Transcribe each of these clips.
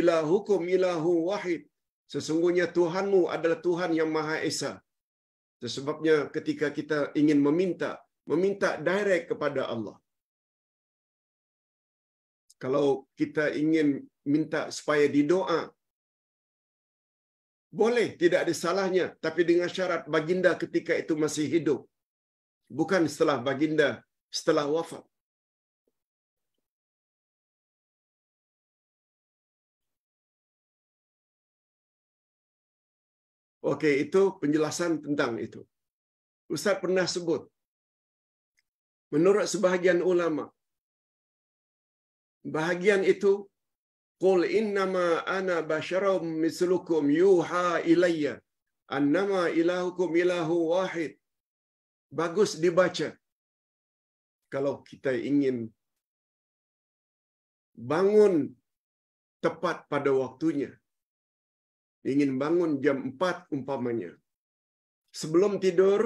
ilahukum ilahu wahid. Sesungguhnya Tuhanmu adalah Tuhan yang Maha Esa. Sebabnya ketika kita ingin meminta, meminta direct kepada Allah. Kalau kita ingin minta supaya didoa, boleh, tidak ada salahnya. Tapi dengan syarat baginda ketika itu masih hidup. Bukan setelah baginda, setelah wafat. Oke, itu penjelasan tentang itu. Ustaz pernah sebut, menurut sebahagian ulama, bahagian itu, Qul innama ana basyarum mislukum yuha ilayya annama ilahukum ilahu wahid. Bagus dibaca. Kalau kita ingin bangun tepat pada waktunya, ingin bangun jam 4 umpamanya. Sebelum tidur,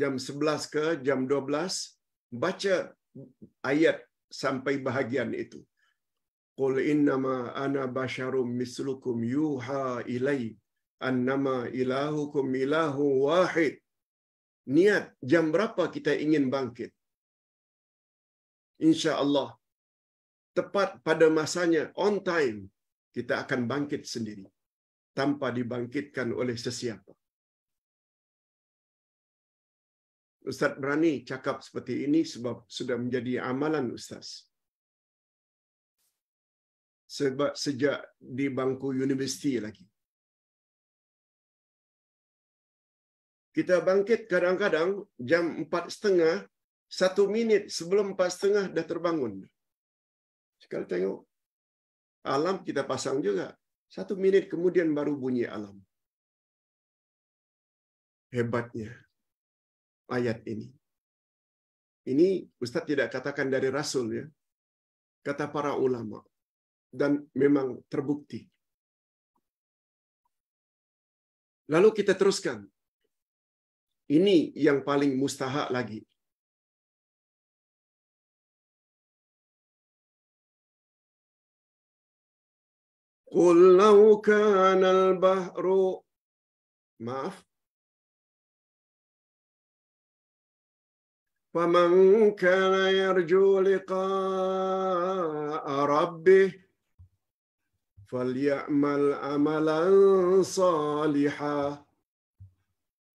jam 11 ke jam 12, baca ayat sampai bahagian itu. Qul innama ana basyarum mislukum yuha ilai annama ilahukum ilahu wahid. Niat jam berapa kita ingin bangkit? Insya Allah tepat pada masanya on time kita akan bangkit sendiri tanpa dibangkitkan oleh sesiapa. Ustaz berani cakap seperti ini sebab sudah menjadi amalan Ustaz. Sebab sejak di bangku universiti lagi. Kita bangkit kadang-kadang jam 4.30, satu minit sebelum 4.30 dah terbangun. Sekali tengok, alam kita pasang juga. Satu menit kemudian baru bunyi alam. Hebatnya ayat ini. Ini Ustadz tidak katakan dari Rasul ya. Kata para ulama. Dan memang terbukti. Lalu kita teruskan. Ini yang paling mustahak lagi. قل لو كان البحر maaf فمن كان يرجو لقاء ربه فليعمل عملا صالحا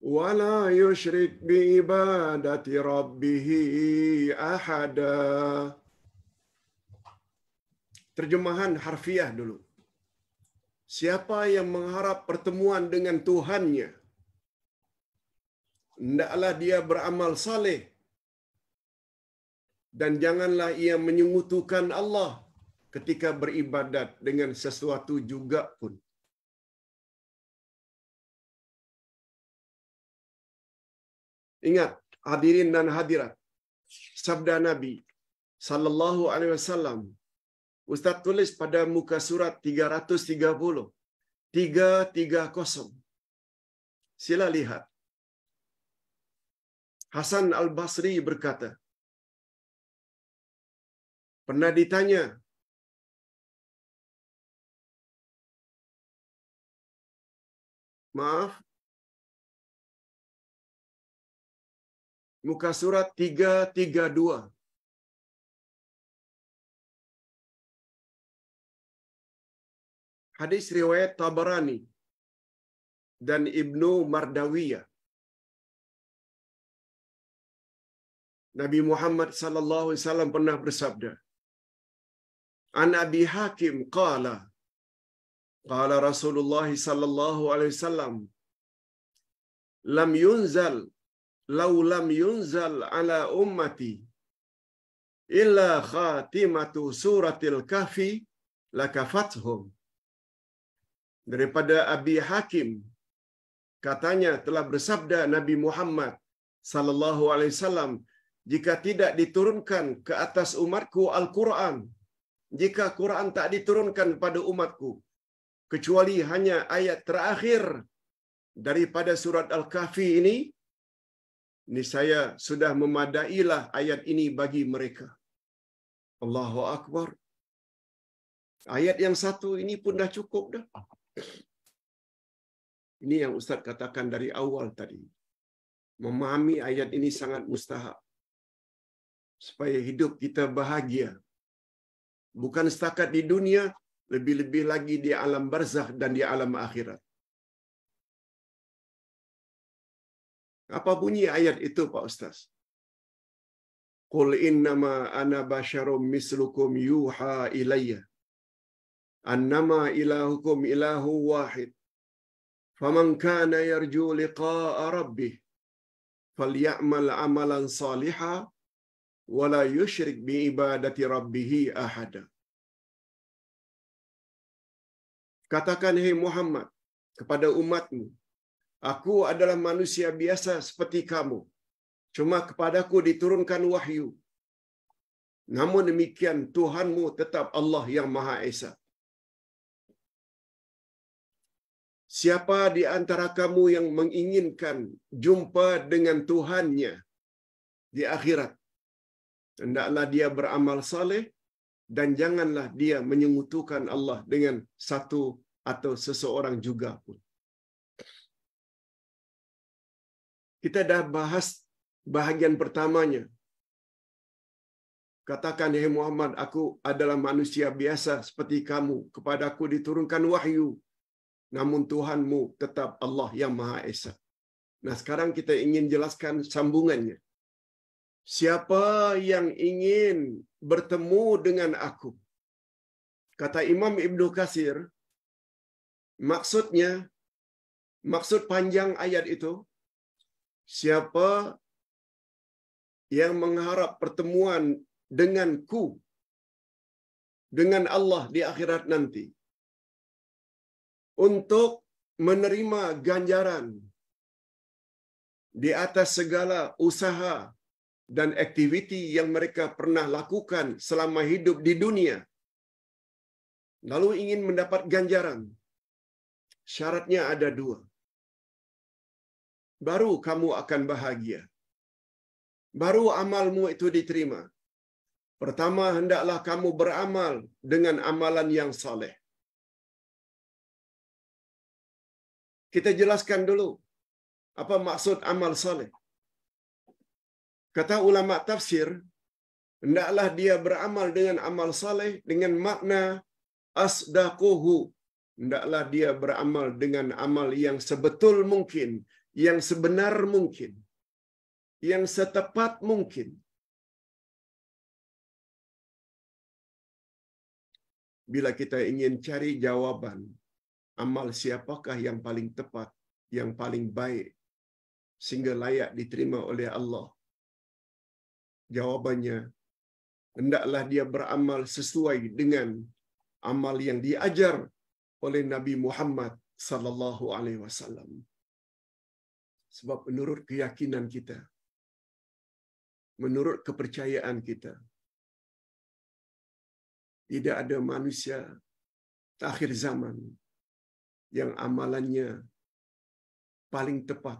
ولا يشرك بعبادة ربه أحدا Terjemahan harfiah dulu. Siapa yang mengharap pertemuan dengan Tuhannya, hendaklah dia beramal saleh dan janganlah ia menyekutukan Allah ketika beribadat dengan sesuatu juga pun. Ingat, hadirin dan hadirat, sabda Nabi sallallahu alaihi wasallam Ustaz tulis pada muka surat 330. 330. Sila lihat. Hasan Al-Basri berkata, pernah ditanya, maaf, muka surat 332. Hadis riwayat Tabarani dan Ibnu Mardawiyah. Nabi Muhammad sallallahu alaihi wasallam pernah bersabda, An Abi Hakim qala qala Rasulullah sallallahu alaihi wasallam lam yunzal law lam yunzal ala ummati illa khatimatu suratil kahfi lakafathum daripada Abi Hakim katanya telah bersabda Nabi Muhammad sallallahu alaihi wasallam jika tidak diturunkan ke atas umatku Al-Qur'an jika Quran tak diturunkan pada umatku kecuali hanya ayat terakhir daripada surat Al-Kahfi ini ini saya sudah memadailah ayat ini bagi mereka Allahu akbar ayat yang satu ini pun dah cukup dah ini yang Ustaz katakan dari awal tadi. Memahami ayat ini sangat mustahak. Supaya hidup kita bahagia. Bukan setakat di dunia, lebih-lebih lagi di alam barzah dan di alam akhirat. Apa bunyi ayat itu Pak Ustaz? Qul innama ana basyarum mislukum yuha ilayya annama ilahukum ilahu wahid. Faman kana yarju liqa'a rabbih falyamal amalan saliha wa la yushrik bi ibadati rabbih ahada. Katakan hei Muhammad kepada umatmu, aku adalah manusia biasa seperti kamu. Cuma kepadaku diturunkan wahyu. Namun demikian Tuhanmu tetap Allah yang Maha Esa. Siapa di antara kamu yang menginginkan jumpa dengan Tuhannya di akhirat? Hendaklah dia beramal saleh dan janganlah dia menyengutukan Allah dengan satu atau seseorang juga pun. Kita dah bahas bahagian pertamanya. Katakan, hei Muhammad, aku adalah manusia biasa seperti kamu. Kepada aku diturunkan wahyu namun Tuhanmu tetap Allah yang Maha Esa. Nah, sekarang kita ingin jelaskan sambungannya. Siapa yang ingin bertemu dengan aku? Kata Imam Ibnu Kasir, maksudnya maksud panjang ayat itu siapa yang mengharap pertemuan denganku dengan Allah di akhirat nanti untuk menerima ganjaran di atas segala usaha dan aktiviti yang mereka pernah lakukan selama hidup di dunia. Lalu ingin mendapat ganjaran. Syaratnya ada dua. Baru kamu akan bahagia. Baru amalmu itu diterima. Pertama, hendaklah kamu beramal dengan amalan yang saleh. Kita jelaskan dulu apa maksud amal saleh. Kata ulama tafsir, hendaklah dia beramal dengan amal saleh dengan makna asdaquhu. Hendaklah dia beramal dengan amal yang sebetul mungkin, yang sebenar mungkin, yang setepat mungkin. Bila kita ingin cari jawaban amal siapakah yang paling tepat, yang paling baik, sehingga layak diterima oleh Allah? Jawabannya, hendaklah dia beramal sesuai dengan amal yang diajar oleh Nabi Muhammad sallallahu alaihi wasallam. Sebab menurut keyakinan kita, menurut kepercayaan kita, tidak ada manusia akhir zaman yang amalannya paling tepat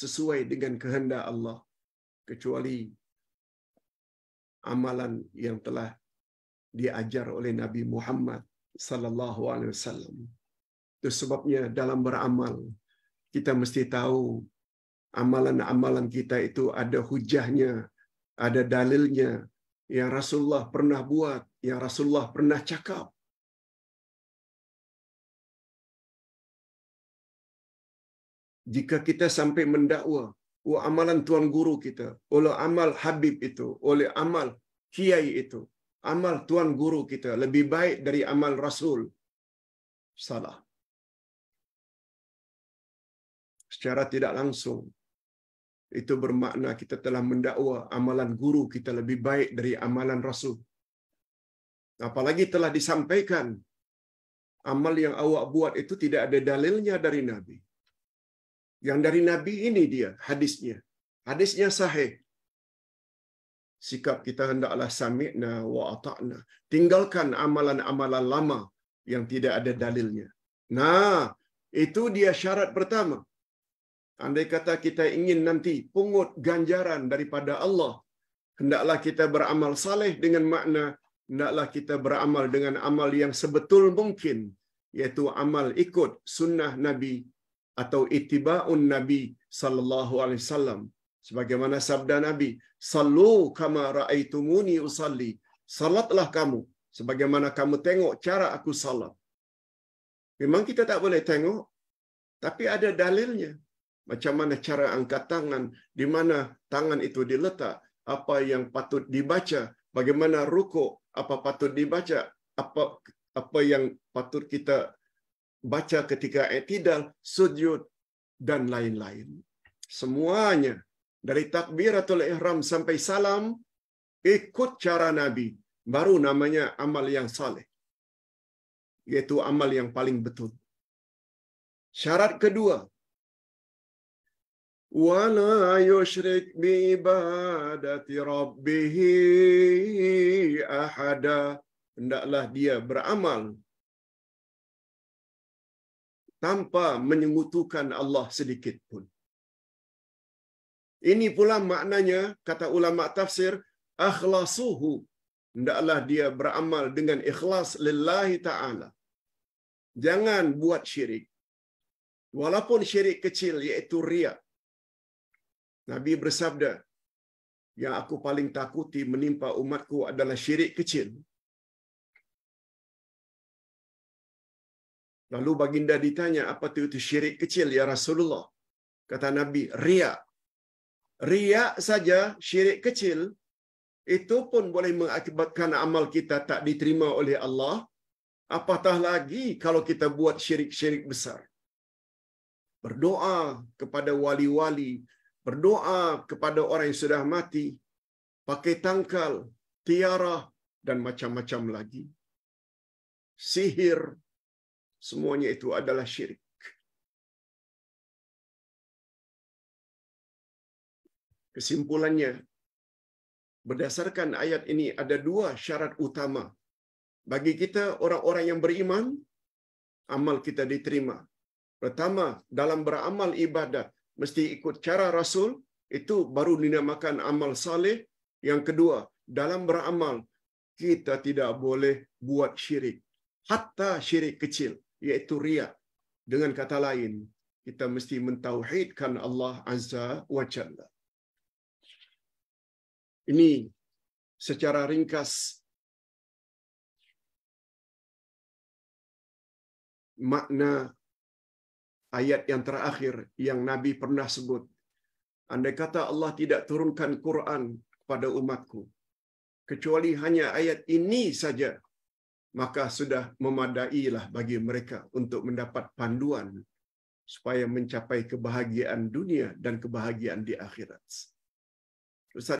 sesuai dengan kehendak Allah kecuali amalan yang telah diajar oleh Nabi Muhammad sallallahu alaihi wasallam. Itu sebabnya dalam beramal kita mesti tahu amalan-amalan kita itu ada hujahnya, ada dalilnya yang Rasulullah pernah buat, yang Rasulullah pernah cakap. jika kita sampai mendakwa oleh amalan tuan guru kita, oleh amal habib itu, oleh amal kiai itu, amal tuan guru kita lebih baik dari amal rasul. Salah. Secara tidak langsung itu bermakna kita telah mendakwa amalan guru kita lebih baik dari amalan rasul. Apalagi telah disampaikan amal yang awak buat itu tidak ada dalilnya dari Nabi. Yang dari Nabi ini dia hadisnya. Hadisnya sahih. Sikap kita hendaklah sami'na wa ata'na. Tinggalkan amalan-amalan lama yang tidak ada dalilnya. Nah, itu dia syarat pertama. Andai kata kita ingin nanti pungut ganjaran daripada Allah, hendaklah kita beramal saleh dengan makna hendaklah kita beramal dengan amal yang sebetul mungkin yaitu amal ikut sunnah Nabi atau itibaun nabi sallallahu alaihi wasallam sebagaimana sabda nabi sallu kama raaitumuni usalli salatlah kamu sebagaimana kamu tengok cara aku salat memang kita tak boleh tengok tapi ada dalilnya macam mana cara angkat tangan di mana tangan itu diletak apa yang patut dibaca bagaimana rukuk apa patut dibaca apa apa yang patut kita baca ketika etidal, sujud, dan lain-lain. Semuanya dari takbiratul ihram sampai salam ikut cara Nabi. Baru namanya amal yang saleh. Yaitu amal yang paling betul. Syarat kedua, ولا يشرك بعبادة ربه ahada hendaklah dia beramal tanpa menyengutukan Allah sedikit pun. Ini pula maknanya kata ulama tafsir akhlasuhu hendaklah dia beramal dengan ikhlas lillahi taala. Jangan buat syirik. Walaupun syirik kecil iaitu riak. Nabi bersabda, yang aku paling takuti menimpa umatku adalah syirik kecil. Lalu baginda ditanya, apa itu, itu syirik kecil ya Rasulullah? Kata Nabi, ria. Ria saja syirik kecil, itu pun boleh mengakibatkan amal kita tak diterima oleh Allah. Apatah lagi kalau kita buat syirik-syirik besar. Berdoa kepada wali-wali, berdoa kepada orang yang sudah mati, pakai tangkal, tiara, dan macam-macam lagi. Sihir, semuanya itu adalah syirik. Kesimpulannya, berdasarkan ayat ini ada dua syarat utama. Bagi kita orang-orang yang beriman, amal kita diterima. Pertama, dalam beramal ibadah, mesti ikut cara Rasul, itu baru dinamakan amal saleh. Yang kedua, dalam beramal, kita tidak boleh buat syirik. Hatta syirik kecil. Yaitu ria. Dengan kata lain, kita mesti mentauhidkan Allah Azza wa Jalla. Ini secara ringkas makna ayat yang terakhir yang Nabi pernah sebut. Andai kata Allah tidak turunkan Quran kepada umatku, kecuali hanya ayat ini saja maka sudah memadailah bagi mereka untuk mendapat panduan supaya mencapai kebahagiaan dunia dan kebahagiaan di akhirat. Ustaz